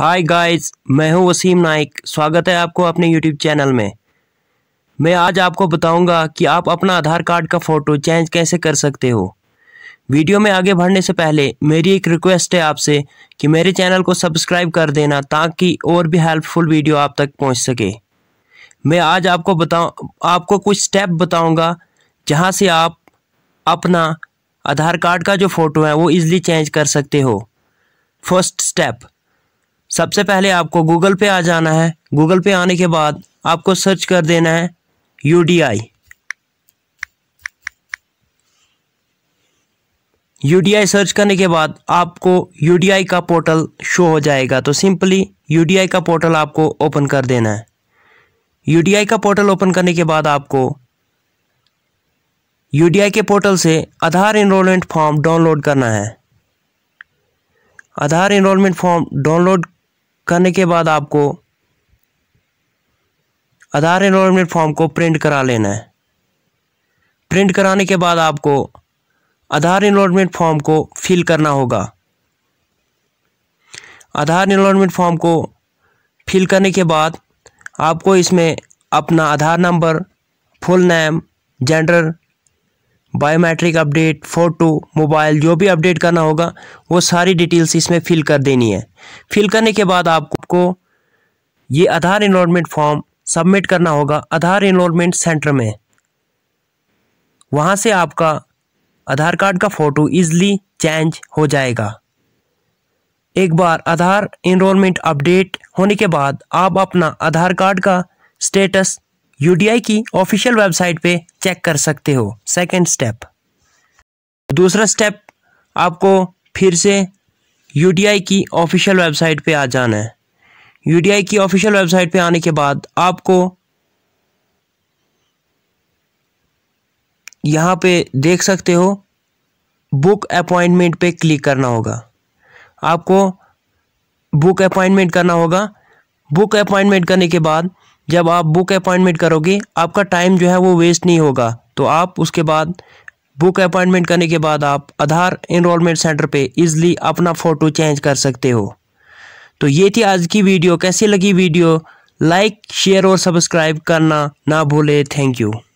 hi guys मैं हूं वसीम नाइक स्वागत है आपको अपने यूट्यूब चैनल में मैं आज आपको बताऊंगा कि आप अपना आधार कार्ड का फ़ोटो चेंज कैसे कर सकते हो वीडियो में आगे बढ़ने से पहले मेरी एक रिक्वेस्ट है आपसे कि मेरे चैनल को सब्सक्राइब कर देना ताकि और भी हेल्पफुल वीडियो आप तक पहुँच सके मैं आज आपको बताऊँ आपको कुछ स्टेप बताऊँगा जहाँ से आप अपना आधार कार्ड का जो फ़ोटो है वो ईज़िली चेंज कर सकते हो फर्स्ट स्टेप सबसे पहले आपको गूगल पे आ जाना है गूगल पे आने के बाद आपको सर्च कर देना है U D I U D I search करने के बाद आपको यू डी आई का पोर्टल शो हो जाएगा तो सिंपली यू डी आई का पोर्टल आपको ओपन कर देना है यू डी आई का पोर्टल ओपन करने के बाद आपको यू डी आई के पोर्टल से आधार इनरोलमेंट फॉर्म डाउनलोड करना है आधार इनरोलमेंट फॉर्म डाउनलोड करने के बाद आपको आधार एनरोलमेंट फॉर्म को प्रिंट करा लेना है प्रिंट कराने के बाद आपको आधार एनरोलमेंट फॉर्म को फिल करना होगा आधार एनरोलमेंट फॉर्म को फिल करने के बाद आपको इसमें अपना Aadhaar number full name gender biometric update photo mobile जो भी अपडेट करना होगा वो सारी डिटेल्स इसमें फ़िल कर देनी है फिल करने के बाद आपको ये आधार इनरोलमेंट फॉर्म सबमिट करना होगा आधार इनरोलमेंट सेंटर में वहाँ से आपका आधार कार्ड का फ़ोटो ईज़िली चेंज हो जाएगा एक बार आधार इनरोलमेंट अपडेट होने के बाद आप अपना आधार कार्ड का स्टेटस यूटीआई की ऑफिशियल वेबसाइट पे चेक कर सकते हो सेकंड स्टेप दूसरा स्टेप आपको फिर से यूटीआई की ऑफिशियल वेबसाइट पे आ जाना है यूटीआई की ऑफिशियल वेबसाइट पे आने के बाद आपको यहाँ पे देख सकते हो बुक अपॉइंटमेंट पे क्लिक करना होगा आपको बुक अपॉइंटमेंट करना होगा बुक अपॉइंटमेंट करने के बाद जब आप बुक अपॉइंटमेंट करोगे आपका टाइम जो है वो वेस्ट नहीं होगा तो आप उसके बाद बुक अपॉइंटमेंट करने के बाद आप आधार इनरोलमेंट सेंटर पे इजली अपना फ़ोटो चेंज कर सकते हो तो ये थी आज की वीडियो कैसी लगी वीडियो लाइक शेयर और सब्सक्राइब करना ना भूले थैंक यू